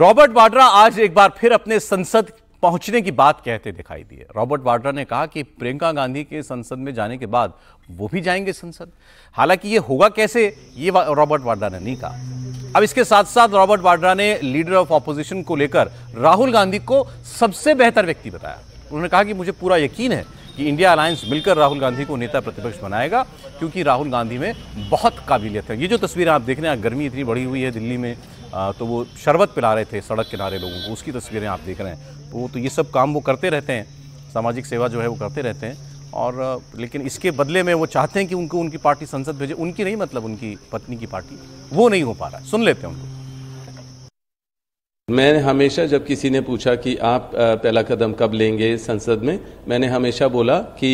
Robert Vadra आज एक बार फिर अपने संसद पहुंचने की बात कहते दिखाई दिए रॉबर्ट वाड्रा ने कहा कि प्रियंका गांधी के संसद में जाने के बाद वो भी जाएंगे संसद हालांकि ये होगा कैसे ये रॉबर्ट वाड्रा ने नहीं कहा अब इसके साथ साथ रॉबर्ट वाड्रा ने लीडर ऑफ ऑपोजिशन को लेकर राहुल गांधी को सबसे बेहतर व्यक्ति बताया उन्होंने कहा कि मुझे पूरा यकीन है कि इंडिया अलायंस मिलकर राहुल गांधी को नेता प्रतिपक्ष बनाएगा क्योंकि राहुल गांधी में बहुत काबिलियत है ये जो तस्वीरें आप देख रहे हैं गर्मी इतनी बढ़ी हुई है दिल्ली में तो वो शरबत पिला रहे थे सड़क किनारे लोगों को उसकी तस्वीरें आप देख रहे हैं तो तो ये सब काम वो करते रहते हैं सामाजिक सेवा जो है वो करते रहते हैं और लेकिन इसके बदले में वो चाहते हैं कि उनको उनकी पार्टी संसद भेजे उनकी नहीं मतलब उनकी पत्नी की पार्टी वो नहीं हो पा रहा है सुन लेते हैं उनको मैंने हमेशा जब किसी ने पूछा कि आप पहला कदम कब लेंगे संसद में मैंने हमेशा बोला कि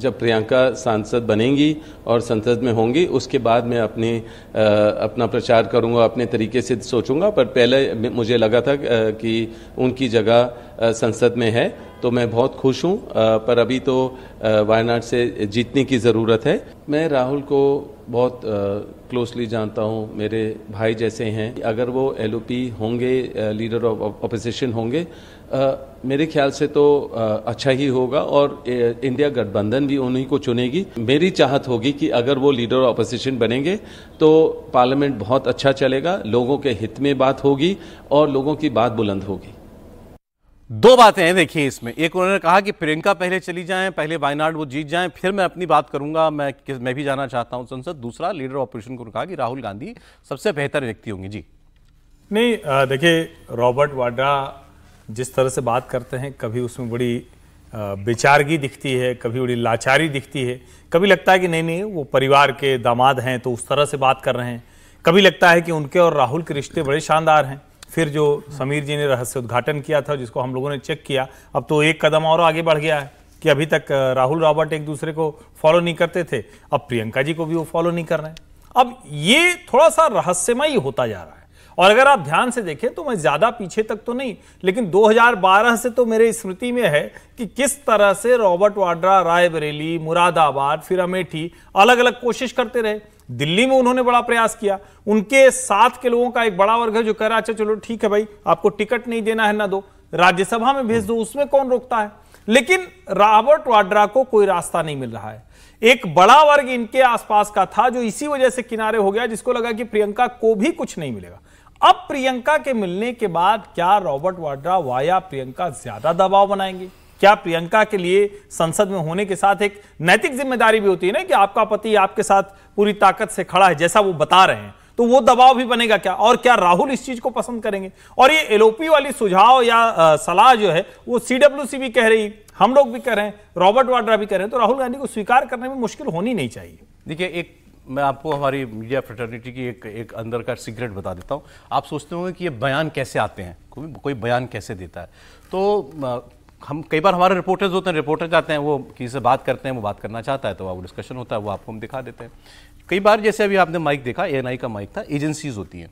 जब प्रियंका सांसद बनेंगी और संसद में होंगी उसके बाद मैं अपने अपना प्रचार करूंगा अपने तरीके से सोचूंगा पर पहले मुझे लगा था कि उनकी जगह संसद में है तो मैं बहुत खुश हूं पर अभी तो वायनाड से जीतने की ज़रूरत है मैं राहुल को बहुत क्लोजली जानता हूँ मेरे भाई जैसे हैं अगर वो एलओपी होंगे लीडर ऑफ अपोजिशन होंगे मेरे ख्याल से तो अच्छा ही होगा और इंडिया गठबंधन भी उन्हीं को चुनेगी मेरी चाहत होगी कि अगर वो लीडर ऑफ अपोजिशन बनेंगे तो पार्लियामेंट बहुत अच्छा चलेगा लोगों के हित में बात होगी और लोगों की बात बुलंद होगी दो बातें हैं देखिए इसमें एक उन्होंने कहा कि प्रियंका पहले चली जाएं पहले वायनाड वो जीत जाएं फिर मैं अपनी बात करूंगा मैं मैं भी जाना चाहता हूं संसद दूसरा लीडर ऑपोजिशन को कहा कि राहुल गांधी सबसे बेहतर व्यक्ति होंगे जी नहीं देखिए रॉबर्ट वाड्रा जिस तरह से बात करते हैं कभी उसमें बड़ी बेचारगी दिखती है कभी बड़ी लाचारी दिखती है कभी लगता है कि नहीं नहीं वो परिवार के दामाद हैं तो उस तरह से बात कर रहे हैं कभी लगता है कि उनके और राहुल के रिश्ते बड़े शानदार हैं फिर जो समीर जी ने रहस्य उद्घाटन किया था जिसको हम लोगों ने चेक किया अब तो एक कदम और आगे बढ़ गया है कि अभी तक राहुल रॉबर्ट एक दूसरे को फॉलो नहीं करते थे अब प्रियंका जी को भी वो फॉलो नहीं कर रहे अब ये थोड़ा सा रहस्यमय होता जा रहा है और अगर आप ध्यान से देखें तो मैं ज़्यादा पीछे तक तो नहीं लेकिन 2012 से तो मेरे स्मृति में है कि किस तरह से रॉबर्ट वाड्रा रायबरेली मुरादाबाद फिर अमेठी अलग अलग कोशिश करते रहे दिल्ली में उन्होंने बड़ा प्रयास किया उनके साथ के लोगों का एक बड़ा वर्ग है जो कह रहा अच्छा चलो ठीक है भाई आपको टिकट नहीं देना है ना दो राज्यसभा में भेज दो उसमें कौन रोकता है लेकिन रॉबर्ट वाड्रा को कोई रास्ता नहीं मिल रहा है एक बड़ा वर्ग इनके आसपास का था जो इसी वजह से किनारे हो गया जिसको लगा कि प्रियंका को भी कुछ नहीं मिलेगा अब प्रियंका के मिलने के बाद क्या रॉबर्ट वाड्रा वाया प्रियंका ज्यादा दबाव बनाएंगे क्या प्रियंका के लिए संसद में होने के साथ एक नैतिक जिम्मेदारी भी होती है ना कि आपका पति आपके साथ पूरी ताकत से खड़ा है जैसा वो बता रहे हैं तो वो दबाव भी बनेगा क्या और क्या राहुल इस चीज को पसंद करेंगे और ये एलओपी वाली सुझाव या सलाह जो है वो सीडब्ल्यू भी कह रही हम लोग भी कह रहे हैं रॉबर्ट वाड्रा भी कह रहे हैं तो राहुल गांधी को स्वीकार करने में मुश्किल होनी नहीं चाहिए देखिए एक मैं आपको हमारी मीडिया फ्रेटर्निटी की एक एक अंदर का सीक्रेट बता देता हूँ आप सोचते होंगे कि ये बयान कैसे आते हैं कोई कोई बयान कैसे देता है तो हम कई बार हमारे रिपोर्टर्स होते हैं रिपोर्टर जाते हैं वो किसी से बात करते हैं वो बात करना चाहता है तो वो डिस्कशन होता है वो आपको हम दिखा देते हैं कई बार जैसे अभी आपने माइक देखा ए का माइक था एजेंसीज होती हैं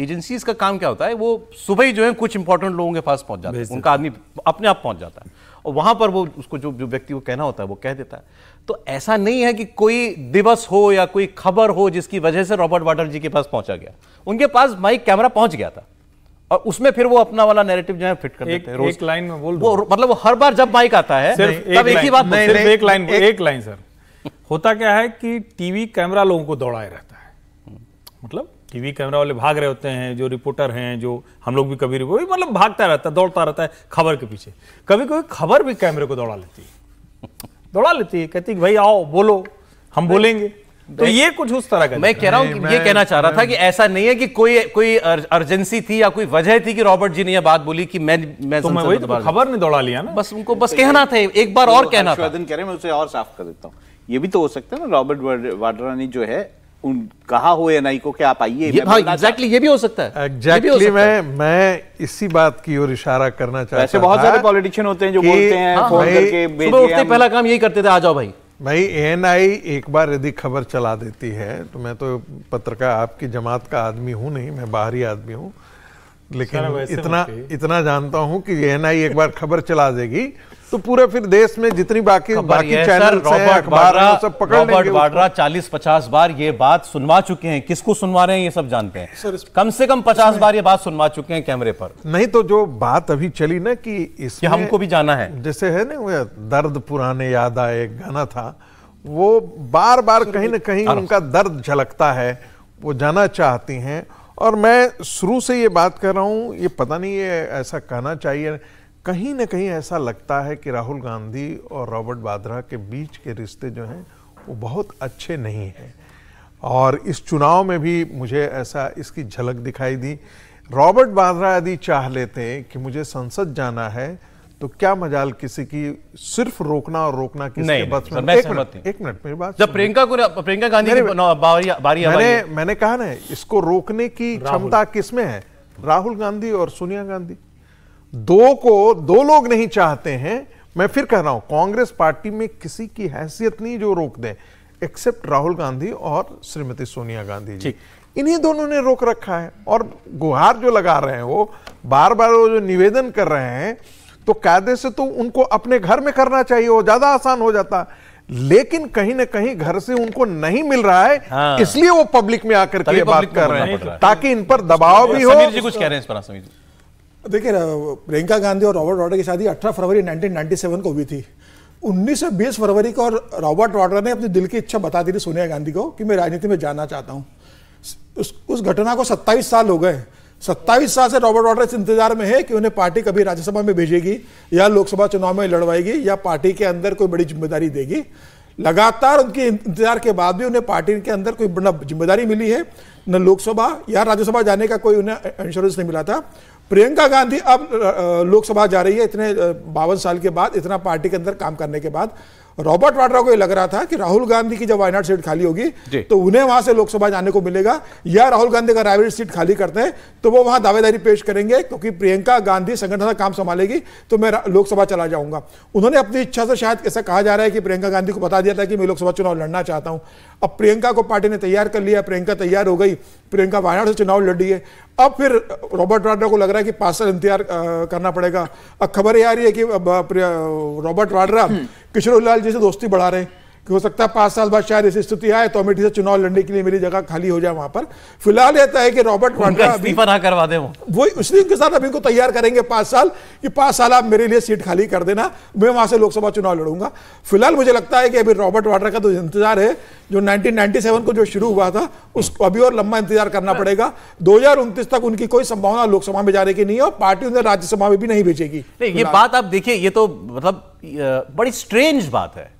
एजेंसीज का काम क्या होता है वो सुबह ही जो है कुछ इंपॉर्टेंट लोगों के पास पहुंच जाता है उनका आदमी अपने आप पहुंच जाता है और वहां पर वो उसको जो जो व्यक्ति को कहना होता है वो कह देता है तो ऐसा नहीं है कि कोई दिवस हो या कोई खबर हो जिसकी वजह से रॉबर्ट वाटर जी के पास पहुंचा गया उनके पास माइक कैमरा पहुंच गया था और उसमें फिर वो अपना वाला नैरेटिव जो है फिट कर देते हैं एक लाइन में बोल वो मतलब वो हर बार जब माइक आता है सिर्फ एक, एक ही बात नहीं, नहीं, सिर्फ एक लाइन एक एक लाइन सर होता क्या है कि टीवी कैमरा लोगों को दौड़ाए रहता है मतलब टीवी कैमरा वाले भाग रहे होते हैं जो रिपोर्टर हैं जो हम लोग भी कभी रिपोर्ट मतलब भागता रहता है दौड़ता रहता है खबर के पीछे कभी कभी खबर भी कैमरे को दौड़ा लेती है दौड़ा लेती है कहती भाई आओ बोलो हम बोलेंगे तो ये कुछ उस तरह का मैं कह रहा हूँ ये कहना चाह रहा था कि ऐसा नहीं है कि कोई कोई अर्जेंसी थी या कोई वजह थी कि रॉबर्ट जी ने यह बात बोली कि मैं मैं तो मैं वही तो खबर ने दौड़ा लिया ना बस उनको बस तो कहना था एक बार और तो कहना था कह रहे मैं उसे और साफ कर देता हूँ ये भी तो हो सकता है ना रॉबर्ट वाड्रा ने जो है उन कहा हो एनआई को कि आप आइए एग्जैक्टली हाँ, ये भी हो सकता है एग्जैक्टली मैं मैं इसी बात की ओर इशारा करना चाहता हूँ ऐसे बहुत सारे पॉलिटिशियन होते हैं जो बोलते हैं हाँ, फोन करके हैं पहला काम यही करते थे आ जाओ भाई भाई एएनआई एक बार यदि खबर चला देती है तो मैं तो पत्रकार आपकी जमात का आदमी हूँ नहीं मैं बाहरी आदमी हूँ लेकिन इतना इतना जानता हूं कि एन आई एक बार खबर चला देगी तो पूरे फिर देश में जितनी बाकी बाकी चैनल रॉबर्ट बाड्रा सब पकड़ रॉबर्ट चालीस पचास बार ये बात सुनवा चुके हैं किसको सुनवा रहे हैं ये सब जानते हैं सर कम से कम पचास बार ये बात सुनवा चुके हैं कैमरे पर नहीं तो जो बात अभी चली ना कि इसमें हमको भी जाना है जैसे है ना वो दर्द पुराने याद आए गाना था वो बार बार कहीं ना कहीं उनका दर्द झलकता है वो जाना चाहती हैं और मैं शुरू से ये बात कर रहा हूँ ये पता नहीं ये ऐसा कहना चाहिए कहीं ना कहीं ऐसा लगता है कि राहुल गांधी और रॉबर्ट वाड्रा के बीच के रिश्ते जो हैं वो बहुत अच्छे नहीं हैं और इस चुनाव में भी मुझे ऐसा इसकी झलक दिखाई दी रॉबर्ट वाड्रा यदि चाह लेते कि मुझे संसद जाना है तो क्या मजाल किसी की सिर्फ रोकना और रोकना किसी नहीं, बस में एक मिनट एक मिनट मेरी बात जब प्रियंका को प्रियंका गांधी बारी, बारी मैंने मैंने कहा ना इसको रोकने की क्षमता किसमें है राहुल गांधी और सोनिया गांधी दो को दो लोग नहीं चाहते हैं मैं फिर कह रहा हूं कांग्रेस पार्टी में किसी की हैसियत नहीं जो रोक दे एक्सेप्ट राहुल गांधी और श्रीमती सोनिया गांधी जी इन्हीं दोनों ने रोक रखा है और गुहार जो लगा रहे हैं वो बार बार वो जो निवेदन कर रहे हैं तो कायदे से तो उनको अपने घर में करना चाहिए वो ज्यादा आसान हो जाता लेकिन कहीं ना कहीं घर से उनको नहीं मिल रहा है हाँ। इसलिए वो पब्लिक में आकर के बात कर रहे हैं ताकि इन पर दबाव भी हो जी कुछ कह रहे हैं इस पर समीर प्रियंका गांधी और रॉबर्ट वाड्रा की शादी 18 फरवरी 1997 को हुई थी 19 से 20 फरवरी को रॉबर्ट वाड्रा ने अपने दिल की इच्छा बता दी थी सोनिया गांधी को कि मैं राजनीति में जाना चाहता हूँ उस घटना को सत्ताईस साल हो गए सत्ताईस साल से रॉबर्ट वाड्रा इस इंतजार में है कि उन्हें पार्टी कभी राज्यसभा में भेजेगी या लोकसभा चुनाव में लड़वाएगी या पार्टी के अंदर कोई बड़ी जिम्मेदारी देगी लगातार उनके इंतजार के बाद भी उन्हें पार्टी के अंदर कोई बड़ा जिम्मेदारी मिली है न लोकसभा या राज्यसभा जाने का कोई उन्हें इंश्योरेंस नहीं मिला था प्रियंका गांधी अब लोकसभा जा रही है इतने बावन साल के बाद इतना पार्टी के अंदर काम करने के बाद रॉबर्ट वाड्रा को ये लग रहा था कि राहुल गांधी की जब वायनाड सीट खाली होगी तो उन्हें वहां से लोकसभा जाने को मिलेगा या राहुल गांधी का रायबरेली सीट खाली करते हैं तो वो वहां दावेदारी पेश करेंगे क्योंकि प्रियंका गांधी संगठन का काम संभालेगी तो मैं लोकसभा चला जाऊंगा उन्होंने अपनी इच्छा से शायद ऐसा कहा जा रहा है कि प्रियंका गांधी को बता दिया था कि मैं लोकसभा चुनाव लड़ना चाहता हूं अब प्रियंका को पार्टी ने तैयार कर लिया प्रियंका तैयार हो गई प्रियंका वायनाड से चुनाव लड़ रही है अब फिर रॉबर्ट वाड्रा को लग रहा है कि पांच इंतजार करना पड़ेगा अब खबर ये आ रही है कि रॉबर्ट वाड्रा हम्म। किशोर लाल जी से दोस्ती बढ़ा रहे हैं कि हो सकता है पांच साल बाद शायद ऐसी स्थिति आए तो अमेठी से चुनाव लड़ने के लिए मेरी जगह खाली हो जाए वहां पर फिलहाल यह तो है कि रॉबर्ट वाड्रा ना करवा दे वो इसलिए उनके साथ अभी इनको तैयार करेंगे पांच साल कि पांच साल आप मेरे लिए सीट खाली कर देना मैं वहां से लोकसभा चुनाव लड़ूंगा फिलहाल मुझे लगता है कि अभी रॉबर्ट वाड्रा का तो इंतजार है जो नाइनटीन को जो शुरू हुआ था उसको अभी और लंबा इंतजार करना हाँ। पड़ेगा दो तक उनकी कोई संभावना लोकसभा में जाने की नहीं है और पार्टी उन्हें राज्यसभा में भी नहीं भेजेगी ये बात आप देखिए ये तो मतलब बड़ी स्ट्रेंज बात है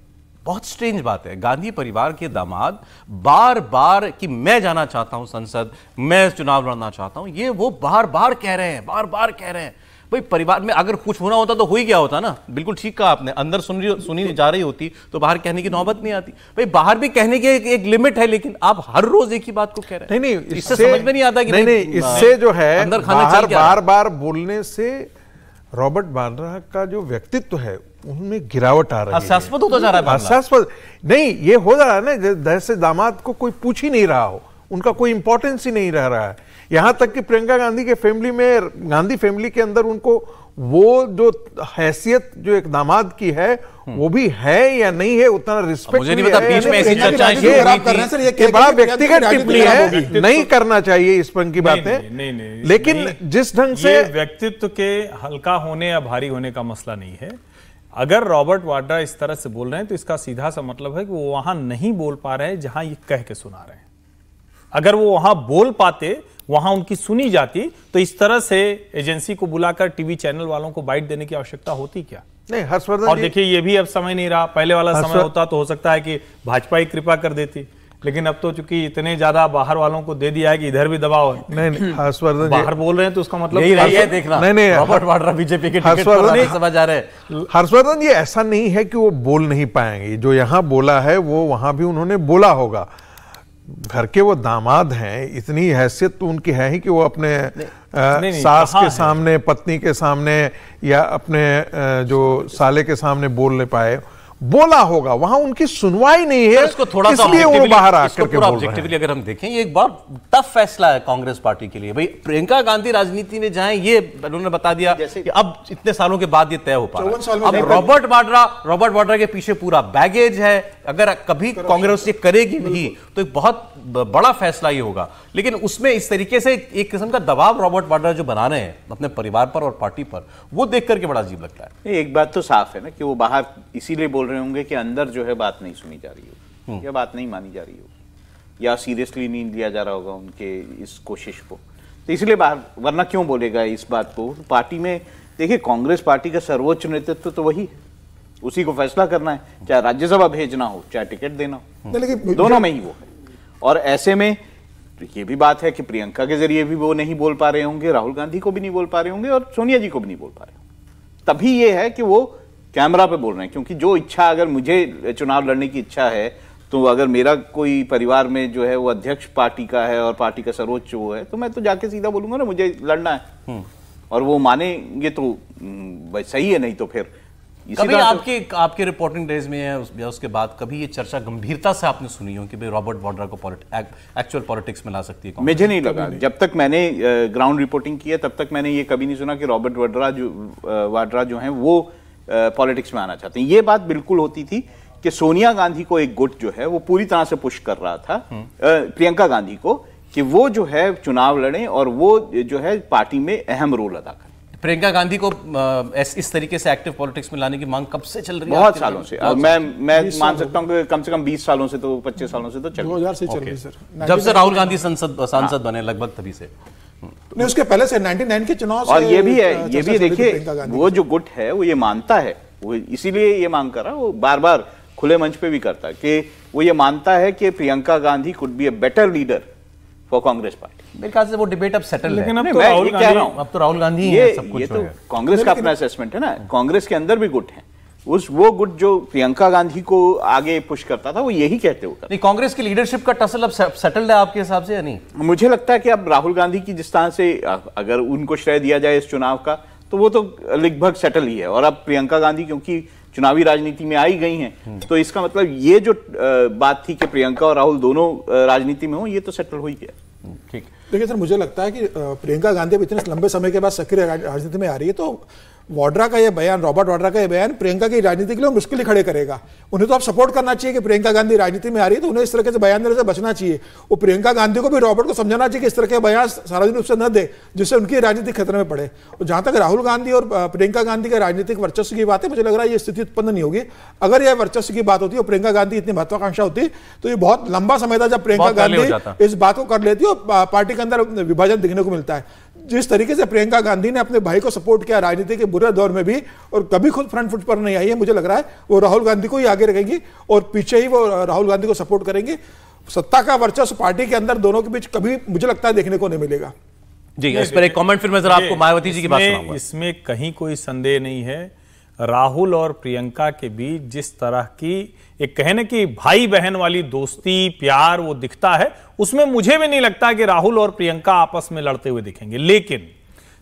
बहुत स्ट्रेंज बात है गांधी परिवार के दामाद बार बार कि मैं जाना चाहता हूं संसद मैं चुनाव लड़ना चाहता हूं ये वो बार बार कह रहे हैं बार बार कह रहे हैं भाई परिवार में अगर कुछ होना होता तो हो ही गया होता ना बिल्कुल ठीक कहा आपने अंदर सुन रही सुनी जा रही होती तो बाहर कहने की नौबत नहीं आती भाई बाहर भी कहने की एक, एक लिमिट है लेकिन आप हर रोज एक ही बात को कह रहे हैं नहीं नहीं इससे समझ में नहीं आता कि नहीं नहीं इससे जो है अंदर खाना बार बार बोलने से रॉबर्ट बाड्रा का जो व्यक्तित्व है उनमें गिरावट आ रही है हास्यास्पद होता जा रहा है हास्यास्पद नहीं ये हो रहा है ना जैसे दामाद को कोई पूछ ही नहीं रहा हो उनका कोई इंपॉर्टेंस ही नहीं रह रहा है यहां तक कि प्रियंका गांधी के फैमिली में गांधी फैमिली के अंदर उनको वो जो हैसियत जो एक दामाद की है वो भी है या नहीं है उतना रिस्पेक्ट मुझे नहीं पता बीच में ऐसी चर्चा ये ये बड़ा व्यक्तिगत टिप्पणी है नहीं करना चाहिए इस पंग की बातें नहीं नहीं लेकिन जिस ढंग से व्यक्तित्व के हल्का होने या भारी होने का मसला नहीं है अगर रॉबर्ट वाड्रा इस तरह से बोल रहे हैं तो इसका सीधा सा मतलब है कि वो वहां नहीं बोल पा रहे हैं जहां ये कह के सुना रहे हैं अगर वो वहां बोल पाते वहां उनकी सुनी जाती तो इस तरह से एजेंसी को बुलाकर टीवी चैनल वालों को बाइट देने की आवश्यकता होती क्या नहीं हर्षवर्धन और देखिए ये भी अब समय नहीं रहा पहले वाला समय होता तो हो सकता है कि भाजपा ही कृपा कर देती लेकिन अब तो चूंकि इतने ज्यादा बाहर वालों को दे दिया है कि इधर भी दबाव है नहीं नहीं हर्षवर्धन बाहर बोल रहे हैं तो उसका मतलब यही रही है देखना नहीं नहीं रॉबर्ट वाड्रा बीजेपी के हर्षवर्धन समझ आ रहे हर्षवर्धन ये ऐसा नहीं है कि वो बोल नहीं पाएंगे जो यहाँ बोला है वो वहां भी उन्होंने बोला होगा घर के वो दामाद हैं इतनी हैसियत तो उनकी है ही कि वो अपने सास के सामने पत्नी के सामने या अपने जो साले के सामने बोल ले पाए बोला होगा वहां उनकी सुनवाई नहीं है इसको थोड़ा इसलिए वो बाहर आकर के हैं अगर हम देखें ये एक बहुत टफ फैसला है कांग्रेस पार्टी के लिए भाई प्रियंका गांधी राजनीति में जाए ये उन्होंने बता दिया कि अब इतने सालों के बाद ये तय हो पा अब रॉबर्ट वाड्रा रॉबर्ट वाड्रा के पीछे पूरा बैगेज है अगर कभी कांग्रेस ये करेगी भी तो एक बहुत बड़ा फैसला ये होगा लेकिन उसमें इस तरीके से एक किस्म का दबाव रॉबर्ट वाड्रा जो बना रहे हैं अपने परिवार पर और पार्टी पर वो देख करके बड़ा अजीब लगता है एक बात तो साफ है ना कि वो बाहर इसीलिए बोल रहे होंगे कि अंदर जो है बात नहीं सुनी जा रही होगी हम्म। या बात नहीं मानी जा रही होगी या सीरियसली नहीं लिया जा रहा होगा उनके इस कोशिश को तो इसलिए बाहर वरना क्यों बोलेगा इस बात को पार्टी में देखिए कांग्रेस पार्टी का सर्वोच्च नेतृत्व तो, तो वही है उसी को फैसला करना है चाहे राज्यसभा भेजना हो चाहे टिकट देना हो हम्म। दोनों में ही वो है और ऐसे में ये भी बात है कि प्रियंका के जरिए भी वो नहीं बोल पा रहे होंगे राहुल गांधी को भी नहीं बोल पा रहे होंगे और सोनिया जी को भी नहीं बोल पा रहे होंगे तभी ये है कि वो कैमरा पे बोल रहे हैं क्योंकि जो इच्छा अगर मुझे चुनाव लड़ने की इच्छा है तो अगर मेरा कोई परिवार में जो है वो अध्यक्ष पार्टी का है और पार्टी का सर्वोच्च वो है तो मैं तो जाके सीधा बोलूंगा ना मुझे लड़ना है हम्म। और वो मानेंगे तो हम्म, सही है नहीं तो फिर कभी आपके तो, आपके रिपोर्टिंग डेज में है उस, या उसके बाद कभी ये चर्चा गंभीरता से आपने सुनी हो कि भाई रॉबर्ट वाड्रा को एक्चुअल पॉलिटिक्स में ला सकती है मुझे नहीं लगा जब तक मैंने ग्राउंड रिपोर्टिंग की है तब तक मैंने ये कभी नहीं सुना कि रॉबर्ट वाड्रा जो वाड्रा जो हैं वो पॉलिटिक्स में आना चाहते हैं ये बात बिल्कुल होती थी कि सोनिया गांधी को एक गुट जो है वो पूरी तरह से पुश कर रहा था हम्म। प्रियंका गांधी को कि वो जो है चुनाव लड़ें और वो जो है पार्टी में अहम रोल अदा करें प्रियंका गांधी को इस तरीके से एक्टिव पॉलिटिक्स में लाने की मांग कब से चल रही है बहुत सालों से मैं मैं मान सकता हूँ कि कम से कम 20 सालों से तो 25 सालों से तो चल 2000 से चल रही सर जब से राहुल गांधी संसद सांसद हाँ। बने लगभग तभी से नहीं उसके पहले से 99 के चुनाव और ये भी है ये भी देखिए वो जो गुट है वो ये मानता है वो इसीलिए ये मांग कर रहा वो बार बार खुले मंच पे भी करता है कि वो ये मानता है कि Priyanka Gandhi could be a better leader for Congress party मेरे ख्याल से वो डिबेट अब सेटल लेकिन है। लेकिन तो राहुल गांधी, अब तो राहुल गांधी ये तो कांग्रेस का अपना असेसमेंट है ना हाँ। कांग्रेस के अंदर भी गुट है उस वो गुट जो प्रियंका गांधी को आगे पुश करता था वो यही कहते हो नहीं कांग्रेस की लीडरशिप का टसल अब सेटल्ड है आपके हिसाब से या नहीं मुझे लगता है कि अब राहुल गांधी की जिस तरह से अगर उनको श्रेय दिया जाए इस चुनाव का तो वो तो लगभग सेटल ही है और अब प्रियंका गांधी क्योंकि चुनावी राजनीति में आई गई हैं हम्म। तो इसका मतलब ये जो बात थी कि प्रियंका और राहुल दोनों राजनीति में हो ये तो सेटल हो ही गया हम्म, ठीक देखिए सर मुझे लगता है कि प्रियंका गांधी अब इतने लंबे समय के बाद सक्रिय राजनीति में आ रही है तो वाड्रा का यह बयान रॉबर्ट वाड्रा का यह बयान प्रियंका की राजनीति के लिए मुश्किल खड़े करेगा उन्हें तो आप सपोर्ट करना चाहिए कि प्रियंका गांधी राजनीति में आ रही है तो उन्हें इस तरह के बयान देने से बचना चाहिए वो प्रियंका गांधी को भी रॉबर्ट को समझाना चाहिए कि इस तरह के बयान सार्वजनिक रूप से न दे जिससे उनकी राजनीति खतरे में पड़े और जहां तक राहुल गांधी और प्रियंका गांधी के राजनीतिक वर्चस्व की बात है मुझे लग रहा है यह स्थिति उत्पन्न नहीं होगी अगर यह वर्चस्व की बात होती और प्रियंका गांधी इतनी महत्वाकांक्षा होती तो ये बहुत लंबा समय था जब प्रियंका गांधी इस बात को कर लेती और पार्टी के अंदर विभाजन दिखने को मिलता है जिस तरीके से प्रियंका गांधी ने अपने भाई को सपोर्ट किया राजनीति के बुरे दौर में भी और कभी खुद फ्रंट फुट पर नहीं आई है मुझे लग रहा है वो राहुल गांधी को ही आगे रखेंगी और पीछे ही वो राहुल गांधी को सपोर्ट करेंगे सत्ता का वर्चस्व पार्टी के अंदर दोनों के बीच कभी मुझे लगता है देखने को नहीं मिलेगा जी इस पर एक कमेंट फिर मैं जरा आपको मायावती जी की बात इसमें कहीं कोई संदेह नहीं है राहुल और प्रियंका के बीच जिस तरह की एक कहने की भाई बहन वाली दोस्ती प्यार वो दिखता है उसमें मुझे भी नहीं लगता कि राहुल और प्रियंका आपस में लड़ते हुए दिखेंगे लेकिन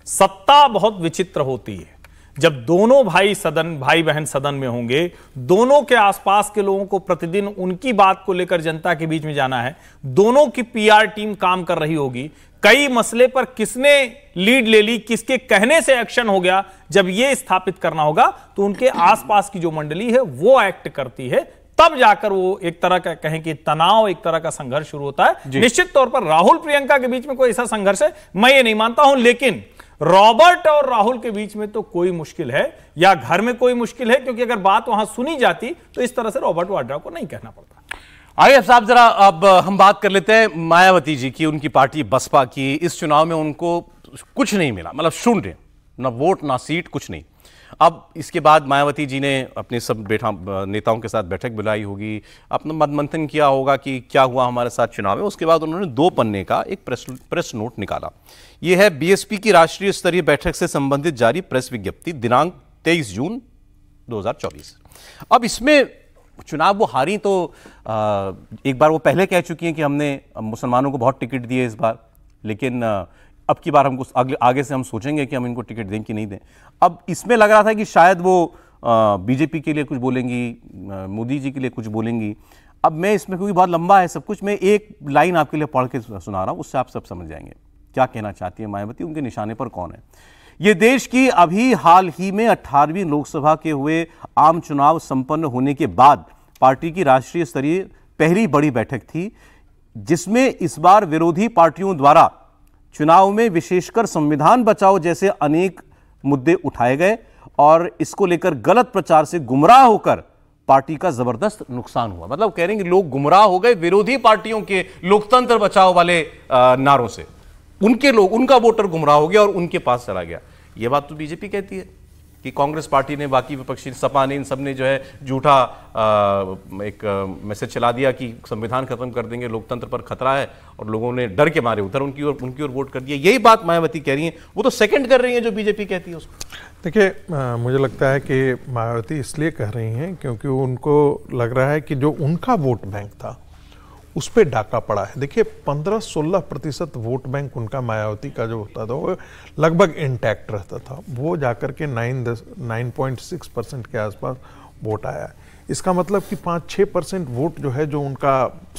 सत्ता बहुत विचित्र होती है जब दोनों भाई सदन भाई बहन सदन में होंगे दोनों के आसपास के लोगों को प्रतिदिन उनकी बात को लेकर जनता के बीच में जाना है दोनों की पीआर टीम काम कर रही होगी कई मसले पर किसने लीड ले ली किसके कहने से एक्शन हो गया जब यह स्थापित करना होगा तो उनके आसपास की जो मंडली है वो एक्ट करती है तब जाकर वो एक तरह का कहें कि तनाव एक तरह का संघर्ष शुरू होता है निश्चित तौर पर राहुल प्रियंका के बीच में कोई ऐसा संघर्ष है मैं ये नहीं मानता हूं लेकिन रॉबर्ट और राहुल के बीच में तो कोई मुश्किल है या घर में कोई मुश्किल है क्योंकि अगर बात वहां सुनी जाती तो इस तरह से रॉबर्ट वाड्रा को नहीं कहना पड़ता आइए साहब जरा अब हम बात कर लेते हैं मायावती जी की उनकी पार्टी बसपा की इस चुनाव में उनको कुछ नहीं मिला मतलब शून्य ना वोट ना सीट कुछ नहीं अब इसके बाद मायावती जी ने अपने सब बैठा नेताओं के साथ बैठक बुलाई होगी अपना मत मंथन किया होगा कि क्या हुआ हमारे साथ चुनाव है उसके बाद उन्होंने दो पन्ने का एक प्रेस प्रेस नोट निकाला ये है बीएसपी की राष्ट्रीय स्तरीय बैठक से संबंधित जारी प्रेस विज्ञप्ति दिनांक तेईस जून 2024 अब इसमें चुनाव वो हारी तो एक बार वो पहले कह चुकी हैं कि हमने मुसलमानों को बहुत टिकट दिए इस बार लेकिन अब की बार हमको आगे से हम सोचेंगे कि हम इनको टिकट दें कि नहीं दें अब इसमें लग रहा था कि शायद वो बीजेपी के लिए कुछ बोलेंगी मोदी जी के लिए कुछ बोलेंगी अब मैं इसमें क्योंकि बहुत लंबा है सब कुछ मैं एक लाइन आपके लिए पढ़ के सुना रहा हूँ उससे आप सब समझ जाएंगे क्या कहना चाहती है मायावती उनके निशाने पर कौन है ये देश की अभी हाल ही में 18वीं लोकसभा के हुए आम चुनाव संपन्न होने के बाद पार्टी की राष्ट्रीय स्तरीय पहली बड़ी बैठक थी जिसमें इस बार विरोधी पार्टियों द्वारा चुनाव में विशेषकर संविधान बचाओ जैसे अनेक मुद्दे उठाए गए और इसको लेकर गलत प्रचार से गुमराह होकर पार्टी का जबरदस्त नुकसान हुआ मतलब कह रहे हैं कि लोग गुमराह हो गए विरोधी पार्टियों के लोकतंत्र बचाओ वाले नारों से उनके लोग उनका वोटर गुमराह हो गया और उनके पास चला गया यह बात तो बीजेपी कहती है कि कांग्रेस पार्टी ने बाकी विपक्षी सपा ने इन सब ने जो है झूठा एक मैसेज चला दिया कि संविधान खत्म कर देंगे लोकतंत्र पर खतरा है और लोगों ने डर के मारे उधर उनकी ओर उनकी ओर वोट कर दिया यही बात मायावती कह रही है वो तो सेकंड कर रही है जो बीजेपी कहती है उसको देखिए मुझे लगता है कि मायावती इसलिए कह रही हैं क्योंकि उनको लग रहा है कि जो उनका वोट बैंक था उस पर डाका पड़ा है देखिए 15-16 प्रतिशत वोट बैंक उनका मायावती का जो होता था वो लगभग इंटैक्ट रहता था वो जाकर के नाइन दस नाइन पॉइंट सिक्स परसेंट के आसपास वोट आया इसका मतलब कि पाँच छः परसेंट वोट जो है जो उनका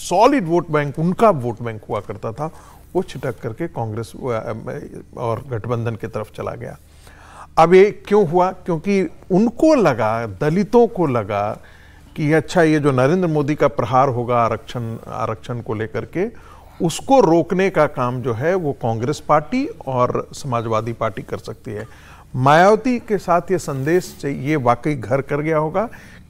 सॉलिड वोट बैंक उनका वोट बैंक हुआ करता था वो छिटक करके कांग्रेस और गठबंधन की तरफ चला गया अब ये क्यों हुआ क्योंकि उनको लगा दलितों को लगा कि अच्छा ये जो नरेंद्र मोदी का प्रहार होगा आरक्षण आरक्षण को लेकर के उसको रोकने का काम जो है वो कांग्रेस पार्टी और समाजवादी पार्टी कर सकती है मायावती के साथ ये संदेश ये वाकई घर कर गया होगा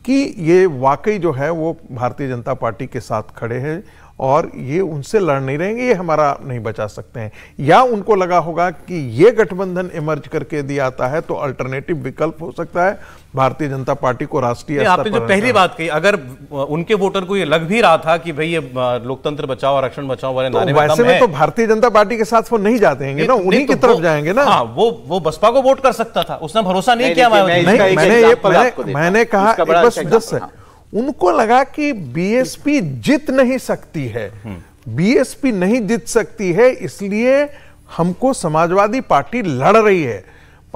कि ये वाकई जो है वो भारतीय जनता पार्टी के साथ खड़े हैं और ये उनसे लड़ नहीं रहेंगे ये हमारा नहीं बचा सकते हैं या उनको लगा होगा कि ये गठबंधन इमर्ज करके दिया आता है तो अल्टरनेटिव विकल्प हो सकता है भारतीय जनता पार्टी को राष्ट्रीय आपने जो पहली बात कही अगर उनके वोटर को ये लग भी रहा था कि भाई ये लोकतंत्र बचाओ आरक्षण बचाओ वाले तो वैसे में तो भारतीय जनता पार्टी के साथ वो नहीं जाते हैं ना तो- उन्हीं तो की तरफ जाएंगे ना हाँ, वो वो बसपा को वोट कर सकता था उसने भरोसा नहीं किया मैंने कहा उनको लगा कि बीएसपी जीत नहीं सकती है बीएसपी नहीं जीत सकती है इसलिए हमको समाजवादी पार्टी लड़ रही है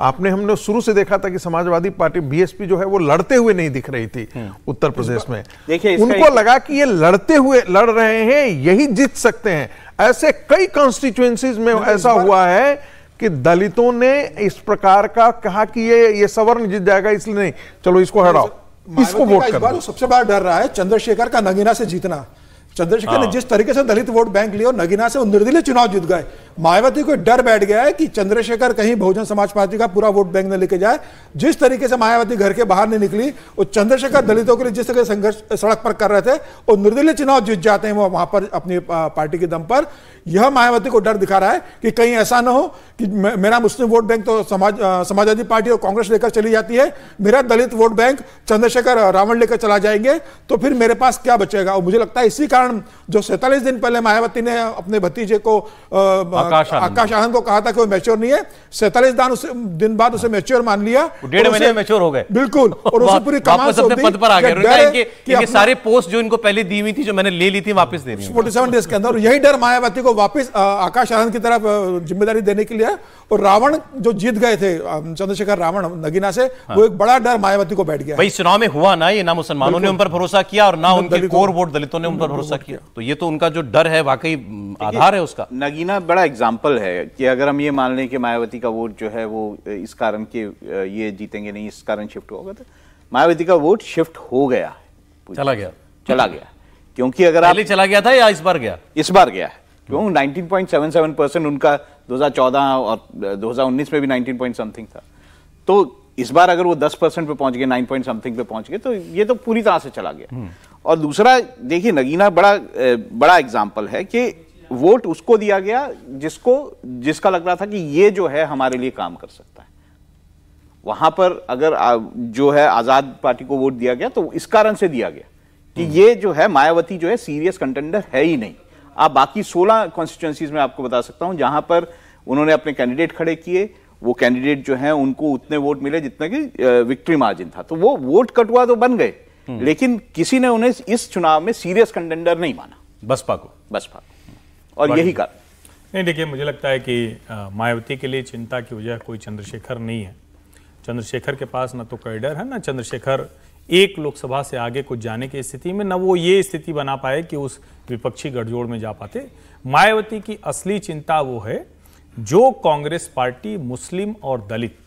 आपने हमने शुरू से देखा था कि समाजवादी पार्टी बीएसपी जो है वो लड़ते हुए नहीं दिख रही थी हम्म। उत्तर प्रदेश में देखिए उनको लगा कि ये लड़ते हुए लड़ रहे हैं यही जीत सकते हैं ऐसे कई कॉन्स्टिट्युएंसीज में ऐसा हुआ है कि दलितों ने इस प्रकार का कहा कि ये ये सवर्ण जीत जाएगा इसलिए नहीं चलो इसको हटाओ इसको वोट इस बार सबसे बड़ा डर रहा है चंद्रशेखर का नगीना से जीतना चंद्रशेखर ने हाँ। जिस तरीके से दलित वोट बैंक लिया और नगीना से निर्दलीय चुनाव जीत गए मायावती को डर बैठ गया है कि चंद्रशेखर कहीं बहुजन समाज पार्टी का पूरा वोट बैंक न लेके जाए जिस तरीके से मायावती घर के बाहर नहीं निकली और चंद्रशेखर दलितों के लिए जिस तरह संघर्ष सड़क पर कर रहे थे और निर्दलीय चुनाव जीत जाते हैं वो वहां पर अपनी पार्टी के दम पर यह मायावती को डर दिखा रहा है कि कहीं ऐसा ना हो कि मेरा मुस्लिम वोट बैंक तो समाज समाजवादी पार्टी और कांग्रेस लेकर चली जाती है मेरा दलित वोट बैंक चंद्रशेखर रावण लेकर चला जाएंगे तो फिर मेरे पास क्या बचेगा और मुझे लगता है इसी कारण कारण जो सैतालीस दिन पहले मायावती ने अपने भतीजे को आकाश आनंद को कहा था कि वो मैच्योर नहीं है सैतालीस दान उसे दिन बाद उसे मैच्योर मान लिया डेढ़ महीने मैच्योर हो गए बिल्कुल और उसे पूरी कमाल पद पर आ गए सारे पोस्ट जो इनको पहले दी हुई थी जो मैंने ले ली थी वापिस दे फोर्टी सेवन डेज के अंदर यही डर मायावती को वापिस आकाश आनंद की तरफ जिम्मेदारी देने के लिए और रावण जो जीत गए थे चंद्रशेखर रावण नगीना से हाँ। वो एक बड़ा डर मायावती को बैठ गया भाई चुनाव में हुआ ना ये ना मुसलमानों ने उन पर भरोसा किया और ना उनके कोर वोट दलितों ने उन पर भरोसा ऐसा किया तो ये तो उनका जो डर है वाकई आधार है उसका नगीना बड़ा एग्जाम्पल है कि अगर हम ये मान लें कि मायावती का वोट जो है वो इस कारण के ये जीतेंगे नहीं इस कारण शिफ्ट होगा तो मायावती का वोट शिफ्ट हो गया चला गया चला गया क्योंकि अगर आप चला गया था या इस बार गया इस बार गया क्यों 19.77 परसेंट उनका 2014 और 2019 में भी 19 पॉइंट समथिंग था तो इस बार अगर वो 10 परसेंट पे पहुंच गए 9 पॉइंट समथिंग पे पहुंच गए तो ये तो पूरी तरह से चला गया हम्म। और दूसरा देखिए नगीना बड़ा बड़ा एग्जाम्पल है कि वोट उसको दिया गया जिसको जिसका लग रहा था कि ये जो है हमारे लिए काम कर सकता है वहां पर अगर जो है आजाद पार्टी को वोट दिया गया तो इस कारण से दिया गया कि हम्म। ये जो है मायावती जो है सीरियस कंटेंडर है ही नहीं आप बाकी 16 कॉन्स्टिट्यूंसीज में आपको बता सकता हूं जहां पर उन्होंने अपने कैंडिडेट खड़े किए वो कैंडिडेट जो है उनको उतने वोट मिले जितना कि विक्ट्री मार्जिन था तो वो वोट कटुआ तो बन गए हम्म। लेकिन किसी ने उन्हें इस चुनाव में सीरियस कंटेंडर नहीं माना बसपा को बसपा और यही कारण नहीं देखिए मुझे लगता है कि मायावती के लिए चिंता की वजह कोई चंद्रशेखर नहीं है चंद्रशेखर के पास ना तो कैडर है ना चंद्रशेखर एक लोकसभा से आगे कुछ जाने की स्थिति में न वो ये स्थिति बना पाए कि उस विपक्षी गठजोड़ में जा पाते मायावती की असली चिंता वो है जो कांग्रेस पार्टी मुस्लिम और दलित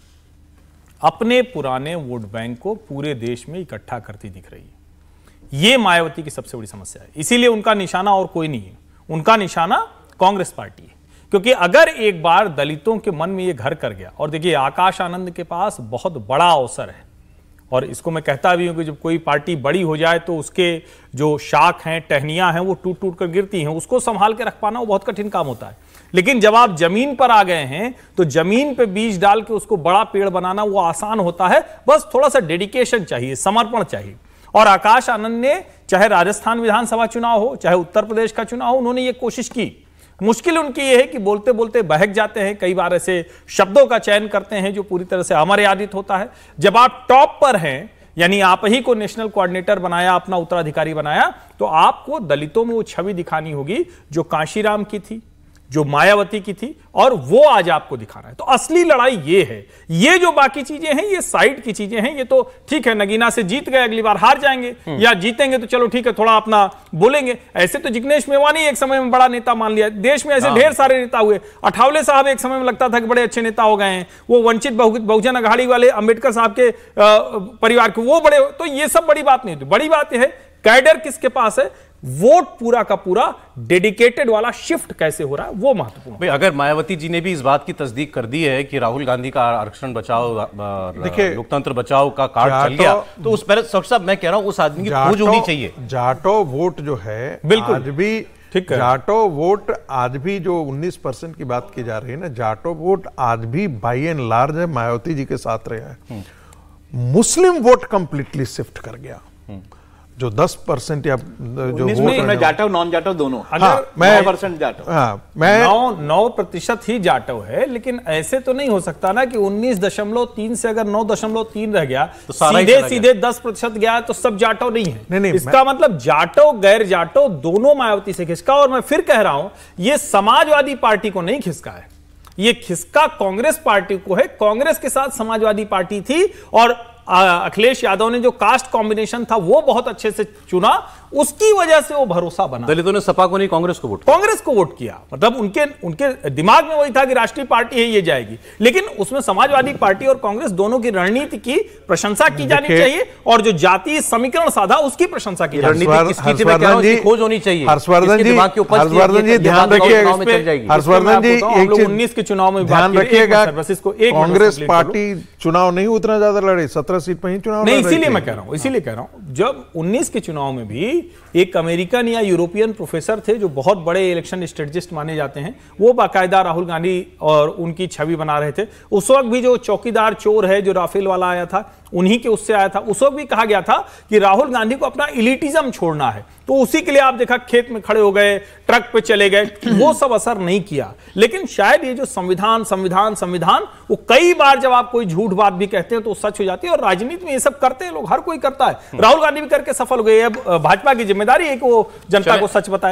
अपने पुराने वोट बैंक को पूरे देश में इकट्ठा करती दिख रही है ये मायावती की सबसे बड़ी समस्या है इसीलिए उनका निशाना और कोई नहीं है उनका निशाना कांग्रेस पार्टी है क्योंकि अगर एक बार दलितों के मन में ये घर कर गया और देखिए आकाश आनंद के पास बहुत बड़ा अवसर है और इसको मैं कहता भी हूँ कि जब कोई पार्टी बड़ी हो जाए तो उसके जो शाख हैं टहनियाँ हैं वो टूट टूट कर गिरती हैं उसको संभाल के रख पाना वो बहुत कठिन काम होता है लेकिन जब आप जमीन पर आ गए हैं तो जमीन पे बीज डाल के उसको बड़ा पेड़ बनाना वो आसान होता है बस थोड़ा सा डेडिकेशन चाहिए समर्पण चाहिए और आकाश आनंद ने चाहे राजस्थान विधानसभा चुनाव हो चाहे उत्तर प्रदेश का चुनाव हो उन्होंने ये कोशिश की मुश्किल उनकी ये है कि बोलते बोलते बहक जाते हैं कई बार ऐसे शब्दों का चयन करते हैं जो पूरी तरह से अमर्यादित होता है जब आप टॉप पर हैं यानी आप ही को नेशनल कोऑर्डिनेटर बनाया अपना उत्तराधिकारी बनाया तो आपको दलितों में वो छवि दिखानी होगी जो कांशीराम की थी जो मायावती की थी और वो आज आपको दिखा रहा है तो असली लड़ाई ये है ये जो बाकी चीजें हैं ये साइड की चीजें हैं ये तो ठीक है नगीना से जीत गए अगली बार हार जाएंगे हम्म। या जीतेंगे तो चलो ठीक है थोड़ा अपना बोलेंगे ऐसे तो जिग्नेश मेवानी एक समय में बड़ा नेता मान लिया देश में ऐसे हाँ। ढेर सारे नेता हुए अठावले साहब एक समय में लगता था कि बड़े अच्छे नेता हो गए हैं वो वंचित बहुजन अघाड़ी वाले अंबेडकर साहब के परिवार के वो बड़े तो ये सब बड़ी बात नहीं होती बड़ी बात यह है कैडर किसके पास है वोट पूरा का पूरा डेडिकेटेड वाला शिफ्ट कैसे हो रहा है वो महत्वपूर्ण भाई अगर मायावती जी ने भी इस बात की तस्दीक कर दी है कि राहुल गांधी का आरक्षण बचाओ देखिए लोकतंत्र बचाओ का कार्ड चल गया तो उस पर साहब मैं कह रहा हूं उस आदमी की खोज होनी चाहिए जाटो वोट जो है बिल्कुल आज भी ठीक है जाटो वोट आज भी जो 19 परसेंट की बात की जा रही है ना जाटो वोट आज भी बाई एंड लार्ज है मायावती जी के साथ रहे हैं मुस्लिम वोट कंप्लीटली शिफ्ट कर गया हम्म। जो 10 परसेंट या जो में जाटव नॉन जाटव दोनों हाँ, मैं परसेंट जाटव हाँ, मैं नौ नौ प्रतिशत ही जाटव है लेकिन ऐसे तो नहीं हो सकता ना कि उन्नीस दशमलव तीन से अगर नौ दशमलव तीन रह गया तो सीधे सीधे दस प्रतिशत गया तो सब जाटव नहीं है नहीं, नहीं, इसका मतलब जाटव गैर जाटव दोनों मायावती से खिसका और मैं फिर कह रहा हूं ये समाजवादी पार्टी को नहीं खिसका है ये खिसका कांग्रेस पार्टी को है कांग्रेस के साथ समाजवादी पार्टी थी और अखिलेश यादव ने जो कास्ट कॉम्बिनेशन था वो बहुत अच्छे से चुना उसकी वजह से वो भरोसा बना दलितों ने सपा को नहीं कांग्रेस को वोट कांग्रेस को वोट किया मतलब उनके उनके दिमाग में वही था कि राष्ट्रीय पार्टी है ये जाएगी लेकिन उसमें समाजवादी पार्टी और कांग्रेस दोनों की रणनीति की प्रशंसा की जानी चाहिए और जो जातीय समीकरण साधा उसकी प्रशंसा की रणनीति खोज होनी चाहिए हर्षवर्धन जी हर्षवर्धन जी ध्यान रखिएगा हर्षवर्धन जी उन्नीस के चुनाव में ध्यान रखिएगा कांग्रेस पार्टी चुनाव नहीं उतना ज्यादा लड़े सत्रह सीट पर ही चुनाव नहीं इसीलिए मैं कह रहा हूं इसीलिए कह रहा हूं जब उन्नीस के चुनाव में भी एक अमेरिकन या यूरोपियन प्रोफेसर थे जो बहुत बड़े इलेक्शन स्ट्रेटजिस्ट माने जाते हैं वो बाकायदा राहुल गांधी और उनकी छवि बना रहे थे उस वक्त भी जो चौकीदार चोर है जो राफेल वाला आया था उन्हीं के उससे आया था उस वक्त भी कहा गया था कि राहुल गांधी को अपना इलिटिज्म छोड़ना है तो उसी के लिए आप देखा खेत में खड़े हो गए ट्रक पे चले गए वो सब असर नहीं किया लेकिन शायद ये जो संविधान संविधान संविधान वो कई बार जब आप कोई झूठ बात भी कहते हैं तो सच हो जाती है और राजनीति में ये सब करते हैं लोग हर कोई करता है राहुल गांधी भी करके सफल हो गए भाजपा की जिम्मेदारी है कि वो जनता को सच बताए